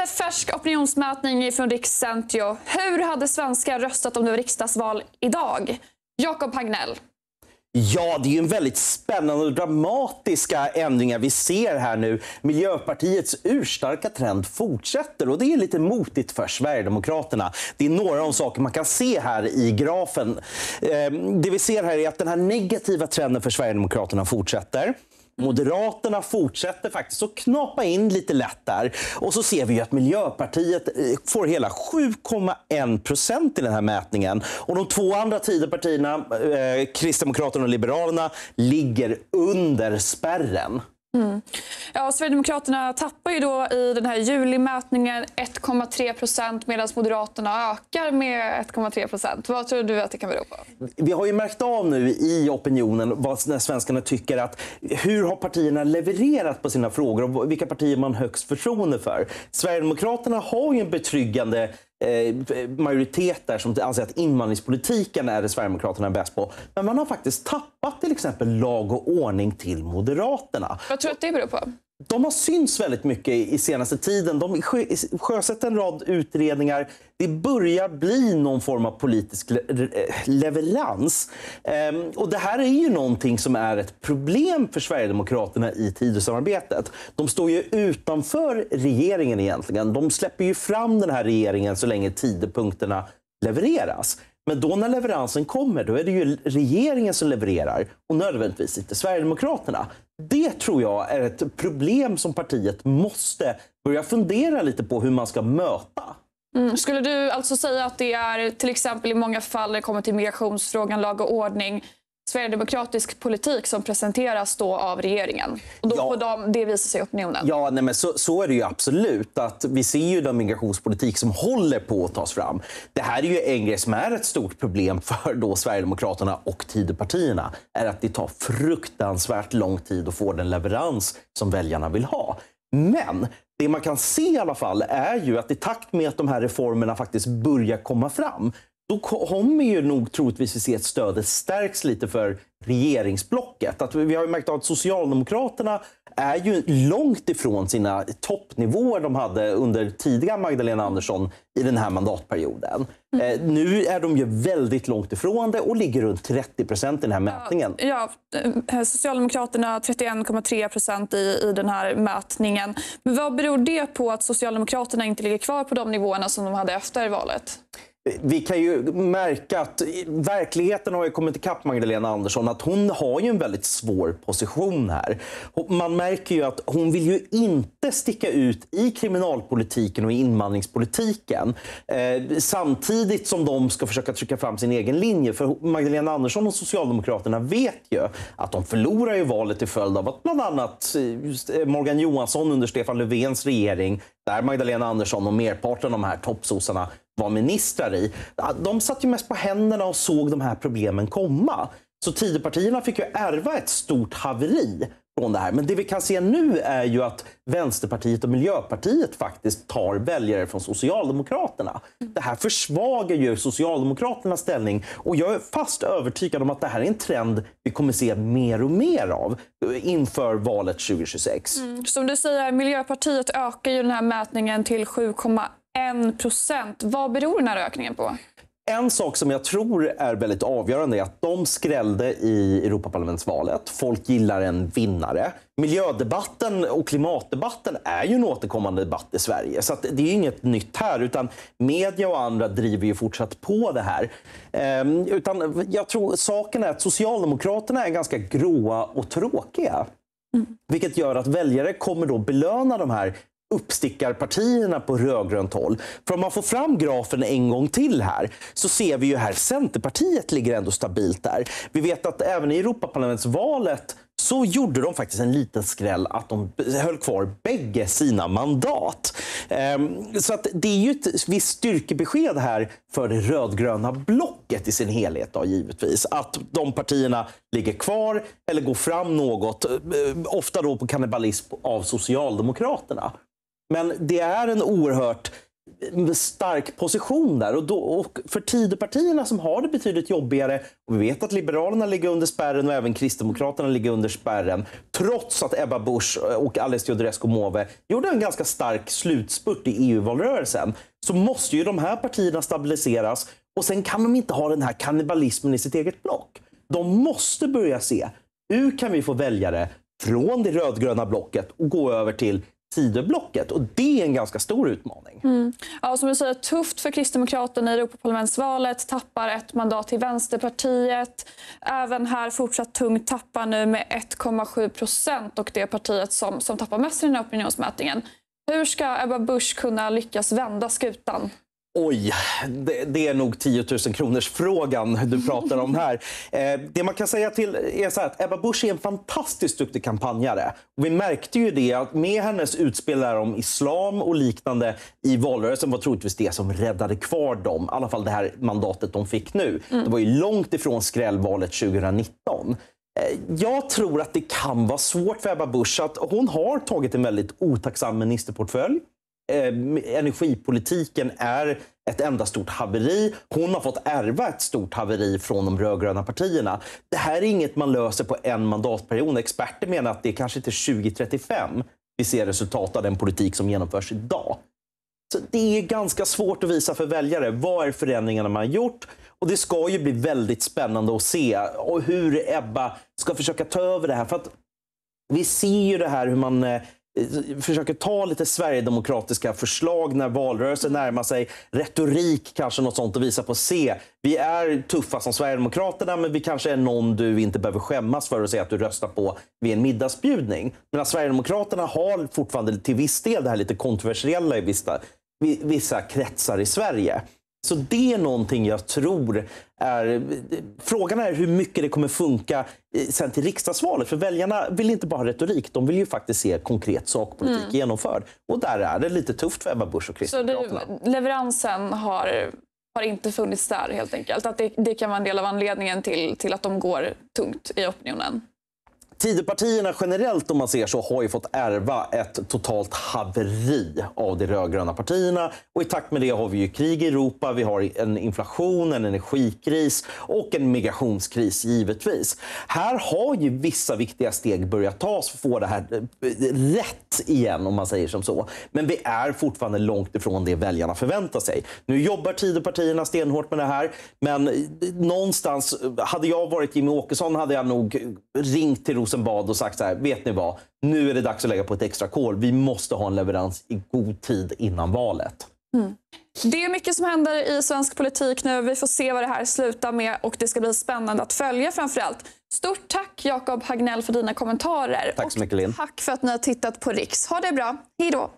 Glädjande färsk opinionsmätning från Rikscentio. Hur hade svenskar röstat om det var riksdagsval idag? Jakob Hagnell. Ja, det är en väldigt spännande och dramatiska ändringar vi ser här nu. Miljöpartiets urstarka trend fortsätter och det är lite motigt för Sverigedemokraterna. Det är några av de saker man kan se här i grafen. Ehm, det vi ser här är att den här negativa trenden för Sverigedemokraterna fortsätter. Moderaterna fortsätter faktiskt att knapa in lite lätt där. Och så ser vi ju att Miljöpartiet eh, får hela 7,1 procent i den här mätningen. Och de två andra Tidöpartierna, eh, Kristdemokraterna och Liberalerna, ligger under spärren. Mm. Ja, Sverigedemokraterna tappar ju då i den här julimätningen 1,3 procent medan Moderaterna ökar med 1,3 procent. Vad tror du att det kan bero på? Vi har ju märkt av nu i opinionen vad svenskarna tycker att hur har partierna levererat på sina frågor och vilka partier man högst förtroende för. Sverigedemokraterna har ju en betryggande Eh, majoritet där som anser att invandringspolitiken är det Sverigedemokraterna är bäst på. Men man har faktiskt tappat till exempel lag och ordning till Moderaterna. Vad tror du att det beror på? de har synts väldigt mycket i senaste tiden. De sjösätter en rad utredningar. Det börjar bli någon form av politisk leverans. Ehm, och det här är ju någonting som är ett problem för Sverigedemokraterna i Tidösamarbetet. De står ju utanför regeringen egentligen. De släpper ju fram den här regeringen så länge tidpunkterna levereras. Men då när leveransen kommer, då är det ju regeringen som levererar och nödvändigtvis inte Sverigedemokraterna. Det tror jag är ett problem som partiet måste börja fundera lite på hur man ska möta. Mm. Skulle du alltså säga att det är till exempel i många fall när det kommer till migrationsfrågan, lag och ordning, sverigedemokratisk politik som presenteras då av regeringen. Och då ja. de, det visar sig i opinionen. Ja, nej men så, så, är det ju absolut. Att vi ser ju den migrationspolitik som håller på att tas fram. Det här är ju en grej som är ett stort problem för då Sverigedemokraterna och Tidöpartierna. är att det tar fruktansvärt lång tid att få den leverans som väljarna vill ha. Men det man kan se i alla fall är ju att i takt med att de här reformerna faktiskt börjar komma fram då kommer ju nog troligtvis vi se att stödet stärks lite för regeringsblocket. Att vi har märkt att Socialdemokraterna är ju långt ifrån sina toppnivåer de hade under tidiga Magdalena Andersson i den här mandatperioden. Mm. Eh, nu är de ju väldigt långt ifrån det och ligger runt 30 procent i den här mätningen. Ja, ja eh, Socialdemokraterna 31,3 procent i, i den här mätningen. Men vad beror det på att Socialdemokraterna inte ligger kvar på de nivåerna som de hade efter valet? vi kan ju märka att verkligheten har ju kommit ikapp Magdalena Andersson. Att hon har ju en väldigt svår position här. Man märker ju att hon vill ju inte sticka ut i kriminalpolitiken och invandringspolitiken. Eh, samtidigt som de ska försöka trycka fram sin egen linje. För Magdalena Andersson och Socialdemokraterna vet ju att de förlorar ju valet till följd av att bland annat eh, Morgan Johansson under Stefan Löfvens regering där Magdalena Andersson och merparten av de här toppsossarna var ministrar i. De satt ju mest på händerna och såg de här problemen komma. Så Tidöpartierna fick ju ärva ett stort haveri från det här. Men det vi kan se nu är ju att Vänsterpartiet och Miljöpartiet faktiskt tar väljare från Socialdemokraterna. Mm. Det här försvagar ju Socialdemokraternas ställning och jag är fast övertygad om att det här är en trend vi kommer se mer och mer av inför valet 2026. Mm. Som du säger, Miljöpartiet ökar ju den här mätningen till 7,1 1 procent. Vad beror den här ökningen på? En sak som jag tror är väldigt avgörande är att de skrällde i Europaparlamentsvalet. Folk gillar en vinnare. Miljödebatten och klimatdebatten är ju en återkommande debatt i Sverige. Så det är inget nytt här, utan media och andra driver ju fortsatt på det här. Ehm, utan jag tror saken är att Socialdemokraterna är ganska gråa och tråkiga. Mm. Vilket gör att väljare kommer då belöna de här uppstickarpartierna på rödgrönt håll. För om man får fram grafen en gång till här så ser vi ju här Centerpartiet ligger ändå stabilt där. Vi vet att även i Europaparlamentsvalet så gjorde de faktiskt en liten skräll att de höll kvar bägge sina mandat. Ehm, så att det är ju ett visst styrkebesked här för det rödgröna blocket i sin helhet då, givetvis. Att de partierna ligger kvar eller går fram något, eh, ofta då på kannibalism av Socialdemokraterna. Men det är en oerhört stark position där. Och, då, och för Tidöpartierna som har det betydligt jobbigare, och vi vet att Liberalerna ligger under spärren och även Kristdemokraterna ligger under spärren, trots att Ebba Busch eh, och Alice Teodorescu Måwe gjorde en ganska stark slutspurt i EU-valrörelsen, så måste ju de här partierna stabiliseras och sen kan de inte ha den här kannibalismen i sitt eget block. De måste börja se, hur kan vi få väljare från det rödgröna blocket och gå över till sidoblocket. Och det är en ganska stor utmaning. Mm. Ja, som du säger, tufft för Kristdemokraterna i Europaparlamentsvalet. Tappar ett mandat till Vänsterpartiet. Även här fortsatt tungt tappar nu med 1,7 procent och det partiet som, som tappar mest i den här opinionsmätningen. Hur ska Ebba Busch kunna lyckas vända skutan? Oj, det, det, är nog 10 000 kronors frågan du pratar om här. Eh, det man kan säga till är så här att Ebba Busch är en fantastiskt duktig kampanjare. Och vi märkte ju det att med hennes utspel om islam och liknande i valrörelsen var troligtvis det som räddade kvar dem. I alla fall det här mandatet de fick nu. Mm. Det var ju långt ifrån skrällvalet 2019. Eh, jag tror att det kan vara svårt för Ebba Busch att hon har tagit en väldigt otacksam ministerportfölj. Eh, energipolitiken är ett enda stort haveri. Hon har fått ärva ett stort haveri från de rödgröna partierna. Det här är inget man löser på en mandatperiod. Experter menar att det är kanske inte 2035 vi ser resultat av den politik som genomförs idag. Så Det är ganska svårt att visa för väljare. Vad är förändringarna man gjort? Och Det ska ju bli väldigt spännande att se och hur Ebba ska försöka ta över det här. För att vi ser ju det här hur man eh, Eh, försöker ta lite sverigedemokratiska förslag när valrörelsen närmar sig. Retorik kanske något sånt och visa på se. Vi är tuffa som Sverigedemokraterna men vi kanske är någon du inte behöver skämmas för att säga att du röstar på vid en middagsbjudning. Medan Sverigedemokraterna har fortfarande till viss del det här lite kontroversiella i vissa, vissa kretsar i Sverige. Så det är någonting jag tror är... Frågan är hur mycket det kommer funka eh, sen till riksdagsvalet. För väljarna vill inte bara ha retorik, de vill ju faktiskt se konkret sakpolitik mm. genomförd. Och där är det lite tufft för Ebba Busch och Kristdemokraterna. Så det, leveransen har, har inte funnits där helt enkelt? Att det, det, kan vara en del av anledningen till, till att de går tungt i opinionen? Tidepartierna generellt om man ser så har ju fått ärva ett totalt haveri av de rödgröna partierna. Och i takt med det har vi ju krig i Europa, vi har en inflation, en energikris och en migrationskris givetvis. Här har ju vissa viktiga steg börjat tas för att få det här eh, rätt igen om man säger som så. Men vi är fortfarande långt ifrån det väljarna förväntar sig. Nu jobbar Tidepartierna stenhårt med det här, men eh, någonstans eh, hade jag varit Jimmy Åkesson hade jag nog ringt till Rosa Rosenbad och sagt så här, vet ni vad? Nu är det dags att lägga på ett extra kol. Vi måste ha en leverans i god tid innan valet. Mm. Det är mycket som händer i svensk politik nu. Vi får se vad det här slutar med och det ska bli spännande att följa framförallt. Stort tack Jakob Hagnell för dina kommentarer. Tack så mycket Linn. Tack för att ni har tittat på Riks. Ha det bra. Hej då.